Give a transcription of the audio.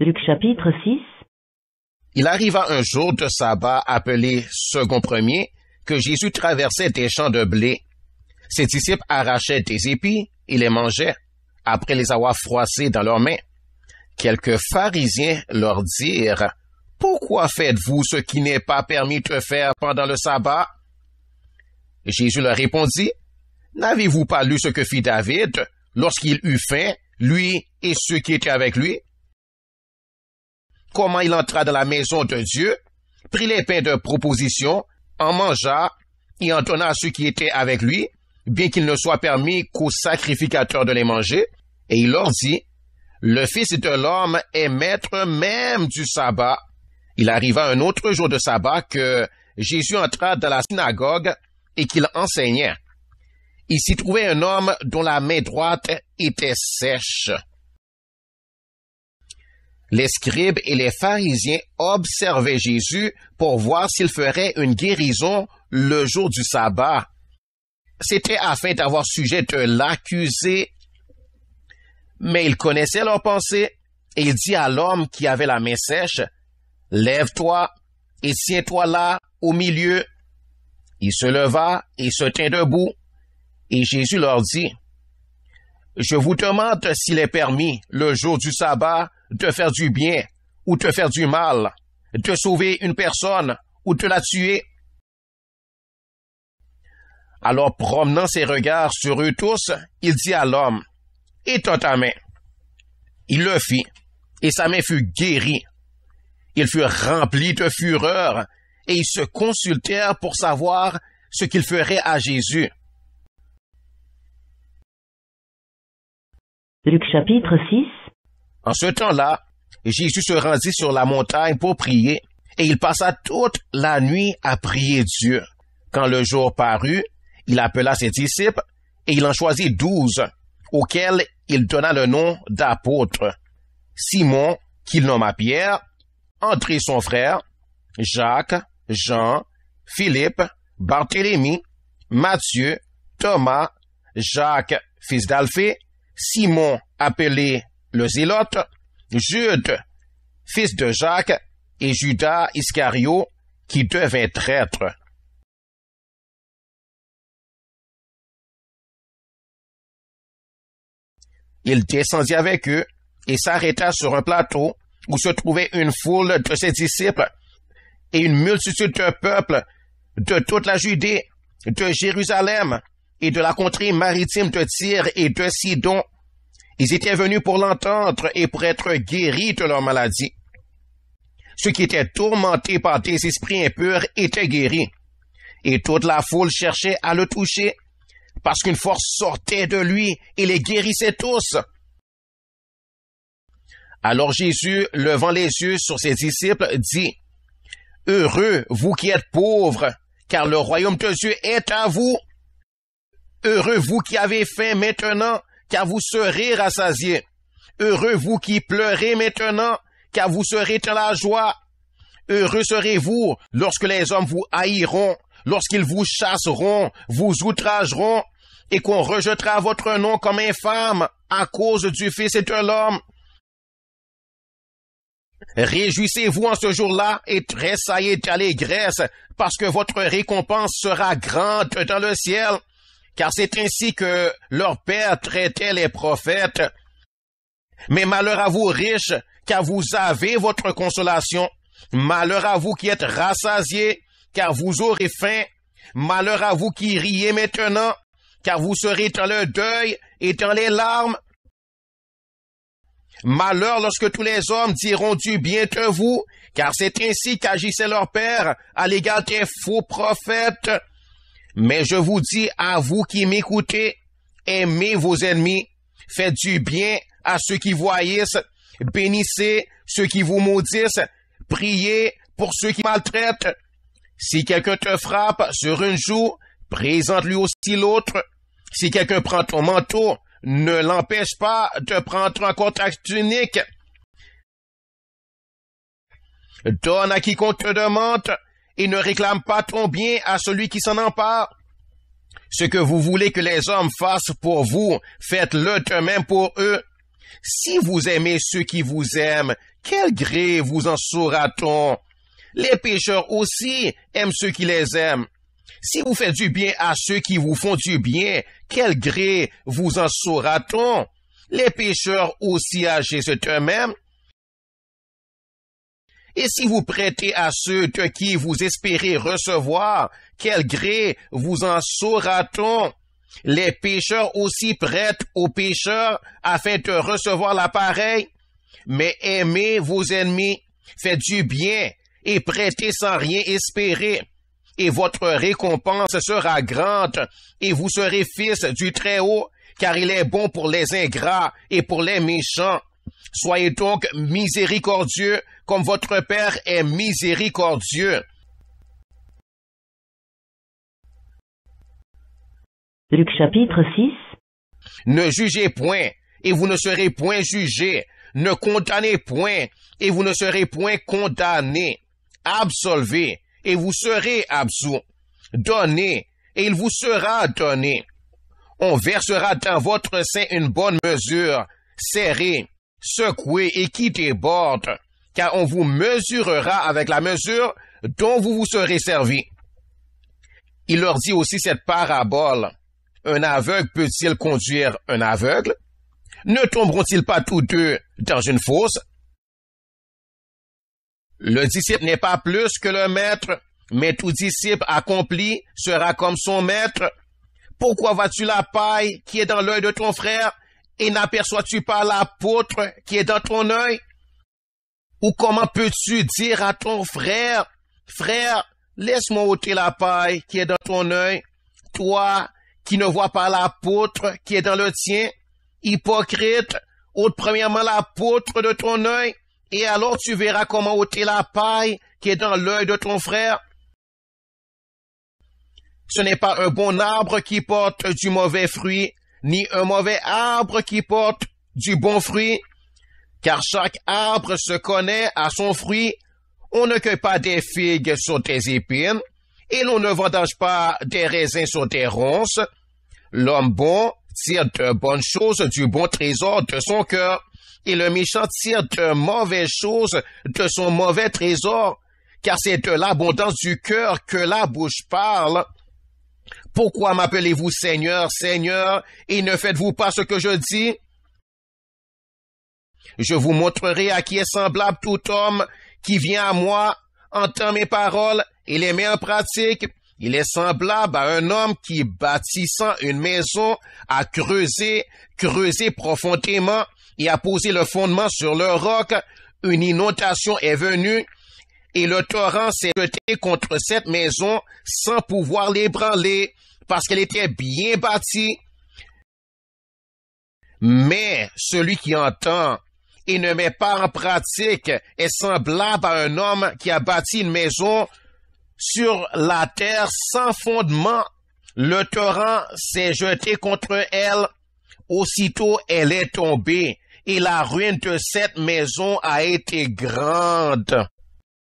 Luc chapitre 6 Il arriva un jour de sabbat appelé second premier que Jésus traversait des champs de blé. Ses disciples arrachaient des épis et les mangeaient après les avoir froissés dans leurs mains. Quelques pharisiens leur dirent Pourquoi faites-vous ce qui n'est pas permis de faire pendant le sabbat Jésus leur répondit N'avez-vous pas lu ce que fit David lorsqu'il eut faim, lui et ceux qui étaient avec lui comment il entra dans la maison de Dieu, prit les pains de proposition, en mangea, et en donna à ceux qui étaient avec lui, bien qu'il ne soit permis qu'aux sacrificateurs de les manger, et il leur dit, Le Fils de l'homme est maître même du sabbat. Il arriva un autre jour de sabbat que Jésus entra dans la synagogue et qu'il enseignait. Il s'y trouvait un homme dont la main droite était sèche. Les scribes et les pharisiens observaient Jésus pour voir s'il ferait une guérison le jour du sabbat. C'était afin d'avoir sujet de l'accuser, mais ils connaissaient leurs pensées et il dit à l'homme qui avait la main sèche, Lève-toi et tiens-toi là au milieu. Il se leva et se tint debout, et Jésus leur dit, Je vous demande s'il est permis le jour du sabbat de faire du bien ou te faire du mal, de sauver une personne ou te la tuer. Alors promenant ses regards sur eux tous, il dit à l'homme, Étends ta main. Il le fit, et sa main fut guérie. Ils furent remplis de fureur, et ils se consultèrent pour savoir ce qu'ils feraient à Jésus. Luc chapitre 6 en ce temps-là, Jésus se rendit sur la montagne pour prier, et il passa toute la nuit à prier Dieu. Quand le jour parut, il appela ses disciples, et il en choisit douze, auxquels il donna le nom d'apôtres. Simon, qu'il nomma Pierre, André son frère, Jacques, Jean, Philippe, Barthélemy, Matthieu, Thomas, Jacques, fils d'Alphée, Simon appelé le Zélote, Jude, fils de Jacques, et Judas Iscario, qui devait traître. Il descendit avec eux et s'arrêta sur un plateau où se trouvait une foule de ses disciples et une multitude de peuples de toute la Judée, de Jérusalem et de la contrée maritime de Tyr et de Sidon ils étaient venus pour l'entendre et pour être guéris de leur maladie. Ceux qui étaient tourmentés par des esprits impurs étaient guéris. Et toute la foule cherchait à le toucher, parce qu'une force sortait de lui et les guérissait tous. Alors Jésus, levant les yeux sur ses disciples, dit, Heureux vous qui êtes pauvres, car le royaume de Dieu est à vous. Heureux vous qui avez faim maintenant, car vous serez rassasiés. Heureux vous qui pleurez maintenant, car vous serez dans la joie. Heureux serez-vous lorsque les hommes vous haïront, lorsqu'ils vous chasseront, vous outrageront, et qu'on rejettera votre nom comme infâme à cause du Fils et de l'homme. Réjouissez-vous en ce jour-là et tressaillez d'allégresse, parce que votre récompense sera grande dans le ciel, car c'est ainsi que leur père traitait les prophètes. Mais malheur à vous riches, car vous avez votre consolation. Malheur à vous qui êtes rassasiés, car vous aurez faim. Malheur à vous qui riez maintenant, car vous serez dans le deuil et dans les larmes. Malheur lorsque tous les hommes diront du bien de vous, car c'est ainsi qu'agissait leur père à l'égard des faux prophètes mais je vous dis à vous qui m'écoutez, aimez vos ennemis, faites du bien à ceux qui voyissent, bénissez ceux qui vous maudissent, priez pour ceux qui maltraitent. Si quelqu'un te frappe sur une joue, présente-lui aussi l'autre. Si quelqu'un prend ton manteau, ne l'empêche pas de prendre un contact unique. Donne à quiconque te demande, et ne réclame pas ton bien à celui qui s'en empare. Ce que vous voulez que les hommes fassent pour vous, faites-le de même pour eux. Si vous aimez ceux qui vous aiment, quel gré vous en saura-t-on? Les pécheurs aussi aiment ceux qui les aiment. Si vous faites du bien à ceux qui vous font du bien, quel gré vous en saura-t-on? Les pécheurs aussi agissent eux-mêmes. Et si vous prêtez à ceux de qui vous espérez recevoir, quel gré vous en saura-t-on? Les pécheurs aussi prêtent aux pécheurs afin de recevoir l'appareil. Mais aimez vos ennemis, faites du bien et prêtez sans rien espérer. Et votre récompense sera grande et vous serez fils du Très-Haut, car il est bon pour les ingrats et pour les méchants. Soyez donc miséricordieux comme votre Père est miséricordieux. Luc chapitre 6 Ne jugez point, et vous ne serez point jugés. Ne condamnez point, et vous ne serez point condamnés. Absolvez, et vous serez absous. Donnez, et il vous sera donné. On versera dans votre sein une bonne mesure, serrée, secouée et qui déborde car on vous mesurera avec la mesure dont vous vous serez servi. Il leur dit aussi cette parabole. Un aveugle peut-il conduire un aveugle? Ne tomberont-ils pas tous deux dans une fosse? Le disciple n'est pas plus que le maître, mais tout disciple accompli sera comme son maître. Pourquoi vois-tu la paille qui est dans l'œil de ton frère et n'aperçois-tu pas la poutre qui est dans ton œil? Ou comment peux-tu dire à ton frère, frère, laisse-moi ôter la paille qui est dans ton œil, toi qui ne vois pas la poutre qui est dans le tien, hypocrite, ôte premièrement la poutre de ton œil, et alors tu verras comment ôter la paille qui est dans l'œil de ton frère. Ce n'est pas un bon arbre qui porte du mauvais fruit, ni un mauvais arbre qui porte du bon fruit car chaque arbre se connaît à son fruit. On ne cueille pas des figues sur des épines, et l'on ne vendage pas des raisins sur des ronces. L'homme bon tire de bonnes choses du bon trésor de son cœur, et le méchant tire de mauvaises choses de son mauvais trésor, car c'est de l'abondance du cœur que la bouche parle. Pourquoi m'appelez-vous Seigneur, Seigneur, et ne faites-vous pas ce que je dis? Je vous montrerai à qui est semblable tout homme qui vient à moi, entend mes paroles et les met en pratique. Il est semblable à un homme qui, bâtissant une maison, a creusé, creusé profondément et a posé le fondement sur le roc. Une inondation est venue et le torrent s'est jeté contre cette maison sans pouvoir l'ébranler parce qu'elle était bien bâtie. Mais celui qui entend il ne met pas en pratique et semblable à un homme qui a bâti une maison sur la terre sans fondement. Le torrent s'est jeté contre elle. Aussitôt elle est tombée et la ruine de cette maison a été grande.